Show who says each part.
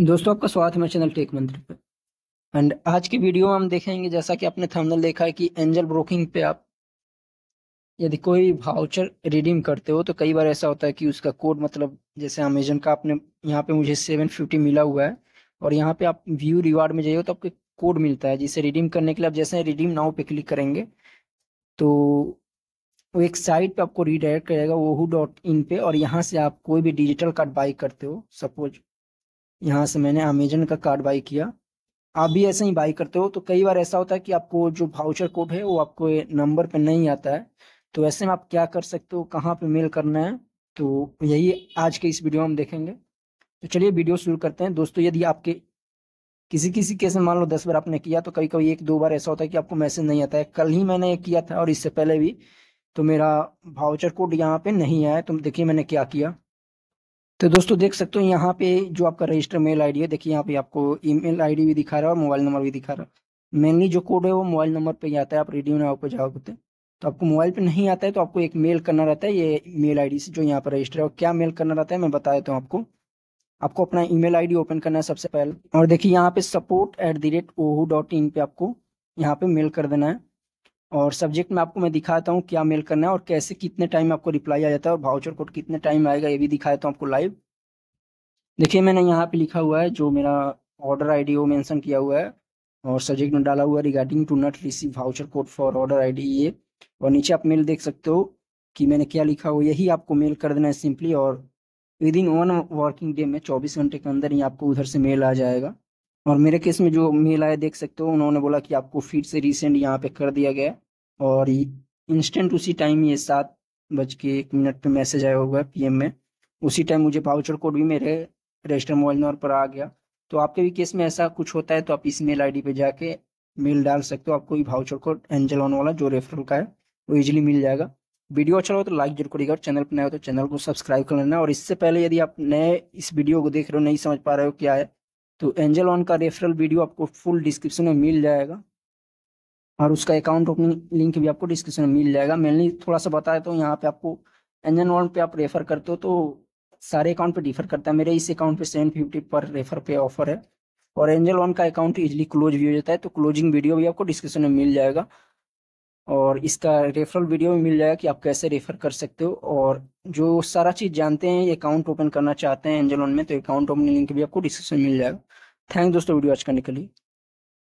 Speaker 1: दोस्तों आपका स्वागत है मेरे चैनल टेक मंत्र पर एंड आज की वीडियो में हम देखेंगे जैसा कि आपने थंबनेल देखा है कि एंजल ब्रोकिंग पे आप यदि कोई भाउचर रिडीम करते हो तो कई बार ऐसा होता है कि उसका कोड मतलब जैसे अमेजन का आपने यहाँ पे मुझे सेवन फिफ्टी मिला हुआ है और यहाँ पे आप व्यू रिवार्ड में जाइए तो आपको कोड मिलता है जिसे रिडीम करने के लिए आप जैसे रिडीम नाउ पे क्लिक करेंगे तो वो एक साइट पे आपको रिडायरेक्ट करेगा वोहू डॉट इन पे और यहाँ से आप कोई भी डिजिटल कार्ड बाई करते हो सपोज यहाँ से मैंने अमेजन का कार्ड बाई किया आप भी ऐसे ही बाई करते हो तो कई बार ऐसा होता है कि आपको जो भाउचर कोड है वो आपको नंबर पर नहीं आता है तो ऐसे में आप क्या कर सकते हो कहाँ पर मेल करना है तो यही आज के इस वीडियो में हम देखेंगे तो चलिए वीडियो शुरू करते हैं दोस्तों यदि आपके किसी किसी केस में मान लो दस बार आपने किया तो कभी कभी एक दो बार ऐसा होता है कि आपको मैसेज नहीं आता है कल ही मैंने ये किया था और इससे पहले भी तो मेरा भाउचर कोड यहाँ पे नहीं आया तो देखिए मैंने क्या किया तो दोस्तों देख सकते हो यहाँ पे जो आपका रजिस्टर मेल आईडी है देखिए यहाँ पे आपको ईमेल आईडी भी दिखा रहा है और मोबाइल नंबर भी दिखा रहा है मेनली जो कोड है वो मोबाइल नंबर पे ही आता है आप रेडियो में आपको जाओ तो तो आपको मोबाइल पे नहीं आता है तो आपको एक मेल करना रहता है ये मेल आईडी से जो यहाँ पर रजिस्टर है और क्या मेल करना रहता है मैं बता देता हूँ आपको आपको अपना ईमेल आईडी ओपन करना है सबसे पहले और देखिए यहाँ पे सपोर्ट एट दी रेट ओहू डॉट इन पे आपको यहाँ पे मेल कर देना है और सब्जेक्ट में आपको मैं दिखाता हूँ क्या मेल करना है और कैसे कितने टाइम आपको रिप्लाई आ जाता है और भाउचर कोड कितने टाइम आएगा ये भी दिखाता हूँ आपको लाइव देखिए मैंने यहाँ पे लिखा हुआ है जो मेरा ऑर्डर आई डी वो मैंसन किया हुआ है और सब्जेक्ट में डाला हुआ है regarding to not receive voucher code for order I D ये और नीचे आप मेल देख सकते हो कि मैंने क्या लिखा हो यही आपको मेल कर देना है सिंपली और within one working day में चौबीस घंटे के अंदर ही आपको उधर से मेल आ जाएगा और मेरे केस में जो मेल आया देख सकते हो उन्होंने बोला कि आपको फिर से रिसेंट यहाँ पे कर दिया गया और इंस्टेंट उसी टाइम ये सात बज के एक मिनट पे मैसेज आया होगा पीएम में उसी टाइम मुझे पाउचर कोड भी मेरे रजिस्टर मोबाइल नंबर पर आ गया तो आपके भी केस में ऐसा कुछ होता है तो आप इस मेल आईडी पे जाके मेल डाल सकते हो आपको भी भाउचर कोड एंजल ऑन वाला जो रेफरल का है वो इजीली मिल जाएगा वीडियो अच्छा हो तो लाइक जरूर करिएगा और चैनल पर नया हो तो चैनल को सब्सक्राइब कर लेना और इससे पहले यदि आप नए इस वीडियो को देख रहे हो नहीं समझ पा रहे हो क्या है तो एंजल ऑन का रेफरल वीडियो आपको फुल डिस्क्रिप्शन में मिल जाएगा और उसका अकाउंट ओपनिंग लिंक भी आपको डिस्क्रिप्शन में मिल जाएगा मेनली थोड़ा सा बताया तो यहाँ पे आपको इंजन वन पे आप रेफर करते हो तो सारे अकाउंट पे डिफर करता है मेरे इस अकाउंट पे सेवन फिफ्टी पर रेफर पे ऑफर है और एंजल वन का अकाउंट इजिली क्लोज भी हो जाता है तो क्लोजिंग वीडियो भी आपको डिस्क्रिप्शन में मिल जाएगा और इसका रेफरल वीडियो भी मिल जाएगा कि आप कैसे रेफर कर सकते हो और जो सारा चीज़ जानते हैं अकाउंट ओपन करना चाहते हैं एंजल वन में तो अकाउंट ओपनिंग लिंक भी आपको डिस्क्रिप्शन मिल जाएगा थैंक दोस्तों वीडियो आज करने के लिए